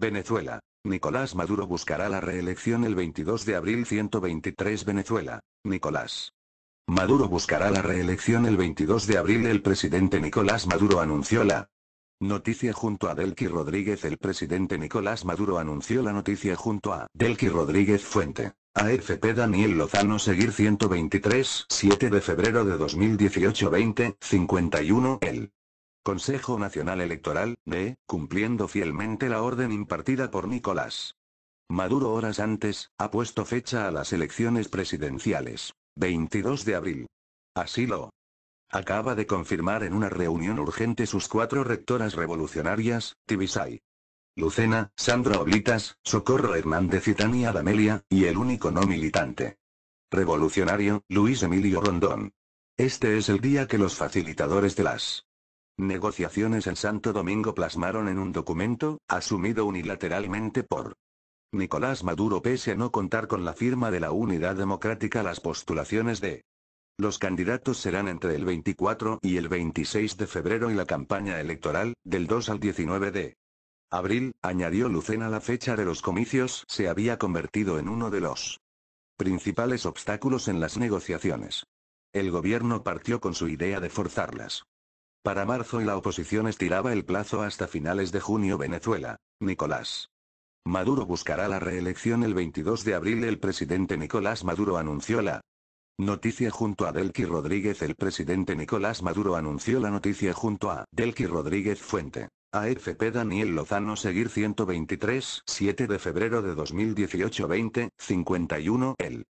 Venezuela. Nicolás Maduro buscará la reelección el 22 de abril 123 Venezuela. Nicolás. Maduro buscará la reelección el 22 de abril. El presidente Nicolás Maduro anunció la noticia junto a Delqui Rodríguez. El presidente Nicolás Maduro anunció la noticia junto a Delqui Rodríguez Fuente. AFP Daniel Lozano Seguir 123, 7 de febrero de 2018 20, 51 El Consejo Nacional Electoral, de, cumpliendo fielmente la orden impartida por Nicolás. Maduro horas antes, ha puesto fecha a las elecciones presidenciales. 22 de abril. Así lo acaba de confirmar en una reunión urgente sus cuatro rectoras revolucionarias, Tibisay, Lucena, Sandra Oblitas, Socorro Hernández y Tania D'Amelia, y el único no militante. Revolucionario, Luis Emilio Rondón. Este es el día que los facilitadores de las Negociaciones en Santo Domingo plasmaron en un documento, asumido unilateralmente por Nicolás Maduro pese a no contar con la firma de la Unidad Democrática las postulaciones de los candidatos serán entre el 24 y el 26 de febrero y la campaña electoral, del 2 al 19 de abril, añadió Lucena la fecha de los comicios se había convertido en uno de los principales obstáculos en las negociaciones. El gobierno partió con su idea de forzarlas. Para marzo y la oposición estiraba el plazo hasta finales de junio Venezuela. Nicolás. Maduro buscará la reelección el 22 de abril. El presidente Nicolás Maduro anunció la noticia junto a Delqui Rodríguez. El presidente Nicolás Maduro anunció la noticia junto a Delqui Rodríguez Fuente. AFP Daniel Lozano Seguir 123, 7 de febrero de 2018 20, 51 El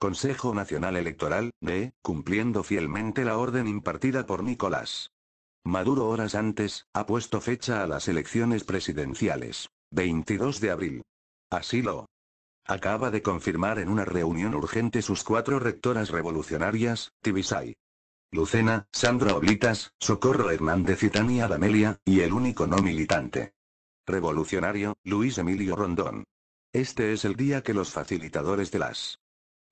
Consejo Nacional Electoral, de, cumpliendo fielmente la orden impartida por Nicolás Maduro horas antes, ha puesto fecha a las elecciones presidenciales. 22 de abril. Así lo acaba de confirmar en una reunión urgente sus cuatro rectoras revolucionarias, Tibisay, Lucena, Sandra Oblitas, Socorro Hernández y Tania D'Amelia, y el único no militante. Revolucionario, Luis Emilio Rondón. Este es el día que los facilitadores de las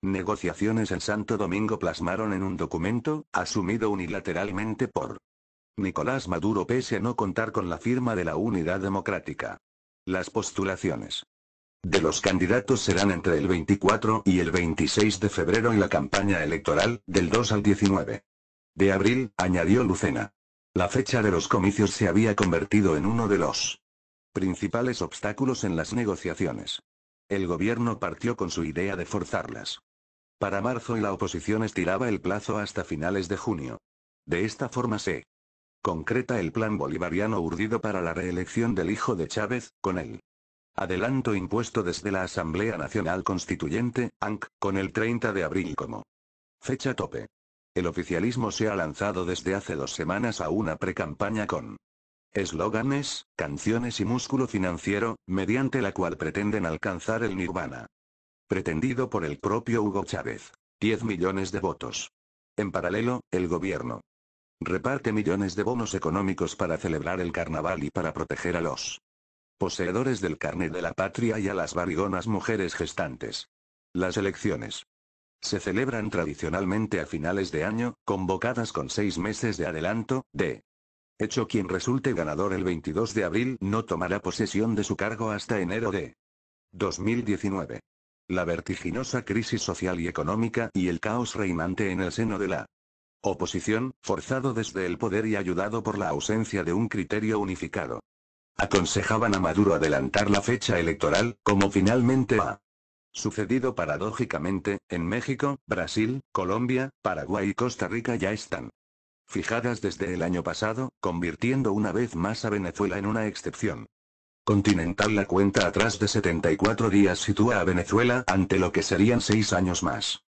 negociaciones en Santo Domingo plasmaron en un documento, asumido unilateralmente por Nicolás Maduro pese a no contar con la firma de la Unidad Democrática. Las postulaciones de los candidatos serán entre el 24 y el 26 de febrero y la campaña electoral, del 2 al 19 de abril, añadió Lucena. La fecha de los comicios se había convertido en uno de los principales obstáculos en las negociaciones. El gobierno partió con su idea de forzarlas. Para marzo y la oposición estiraba el plazo hasta finales de junio. De esta forma se concreta el plan bolivariano urdido para la reelección del hijo de Chávez, con el adelanto impuesto desde la Asamblea Nacional Constituyente, ANC, con el 30 de abril como fecha tope. El oficialismo se ha lanzado desde hace dos semanas a una precampaña con eslóganes, canciones y músculo financiero, mediante la cual pretenden alcanzar el nirvana. Pretendido por el propio Hugo Chávez. 10 millones de votos. En paralelo, el gobierno Reparte millones de bonos económicos para celebrar el carnaval y para proteger a los poseedores del carnet de la patria y a las barigonas mujeres gestantes. Las elecciones. Se celebran tradicionalmente a finales de año, convocadas con seis meses de adelanto, de hecho quien resulte ganador el 22 de abril no tomará posesión de su cargo hasta enero de 2019. La vertiginosa crisis social y económica y el caos reinante en el seno de la Oposición, forzado desde el poder y ayudado por la ausencia de un criterio unificado. Aconsejaban a Maduro adelantar la fecha electoral, como finalmente ha sucedido paradójicamente, en México, Brasil, Colombia, Paraguay y Costa Rica ya están fijadas desde el año pasado, convirtiendo una vez más a Venezuela en una excepción. Continental la cuenta atrás de 74 días sitúa a Venezuela ante lo que serían seis años más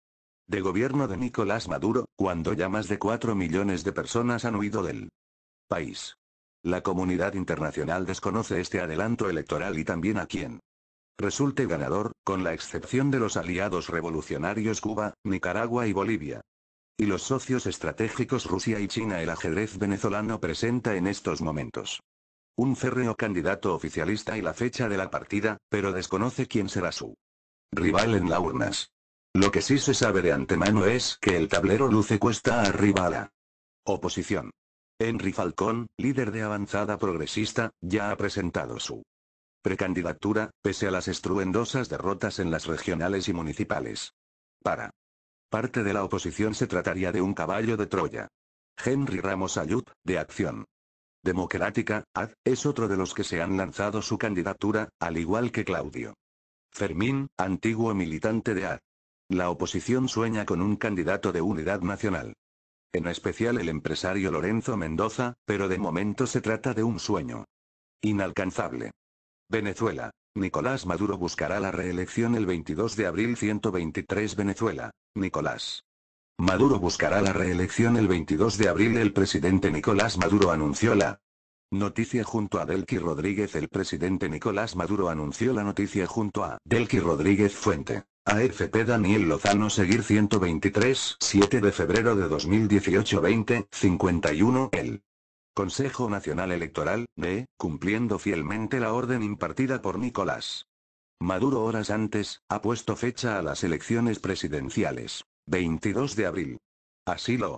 de gobierno de Nicolás Maduro, cuando ya más de 4 millones de personas han huido del país. La comunidad internacional desconoce este adelanto electoral y también a quién resulte ganador, con la excepción de los aliados revolucionarios Cuba, Nicaragua y Bolivia. Y los socios estratégicos Rusia y China el ajedrez venezolano presenta en estos momentos. Un férreo candidato oficialista y la fecha de la partida, pero desconoce quién será su rival en la urnas. Lo que sí se sabe de antemano es que el tablero luce cuesta arriba a la oposición. Henry Falcón, líder de avanzada progresista, ya ha presentado su precandidatura, pese a las estruendosas derrotas en las regionales y municipales. Para parte de la oposición se trataría de un caballo de Troya. Henry Ramos Ayud, de Acción Democrática, AD, es otro de los que se han lanzado su candidatura, al igual que Claudio Fermín, antiguo militante de AD. La oposición sueña con un candidato de unidad nacional. En especial el empresario Lorenzo Mendoza, pero de momento se trata de un sueño. Inalcanzable. Venezuela. Nicolás Maduro buscará la reelección el 22 de abril 123 Venezuela. Nicolás. Maduro buscará la reelección el 22 de abril. El presidente Nicolás Maduro anunció la noticia junto a Delqui Rodríguez. El presidente Nicolás Maduro anunció la noticia junto a Delqui Rodríguez Fuente. AFP Daniel Lozano Seguir 123, 7 de febrero de 2018-20, 51, el Consejo Nacional Electoral, de, cumpliendo fielmente la orden impartida por Nicolás. Maduro horas antes, ha puesto fecha a las elecciones presidenciales. 22 de abril. Así lo